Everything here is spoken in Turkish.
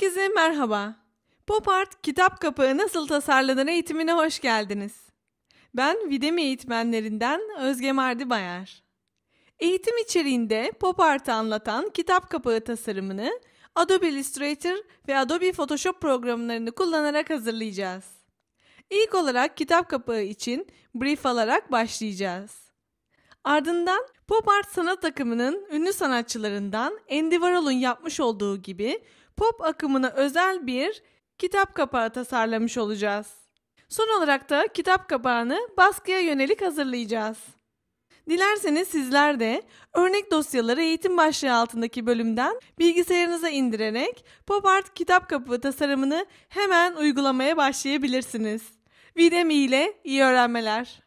Herkese merhaba. Pop Art kitap kapağı nasıl tasarlanır eğitimine hoş geldiniz. Ben Videmi eğitmenlerinden Özge Mardi Bayar. Eğitim içeriğinde Pop Art'ı anlatan kitap kapağı tasarımını Adobe Illustrator ve Adobe Photoshop programlarını kullanarak hazırlayacağız. İlk olarak kitap kapağı için brief alarak başlayacağız. Ardından pop art sanat akımının ünlü sanatçılarından Andy Warhol'un yapmış olduğu gibi pop akımına özel bir kitap kapağı tasarlamış olacağız. Son olarak da kitap kapağını baskıya yönelik hazırlayacağız. Dilerseniz sizler de örnek dosyaları eğitim başlığı altındaki bölümden bilgisayarınıza indirerek pop art kitap kapağı tasarımını hemen uygulamaya başlayabilirsiniz. Videmi ile iyi öğrenmeler.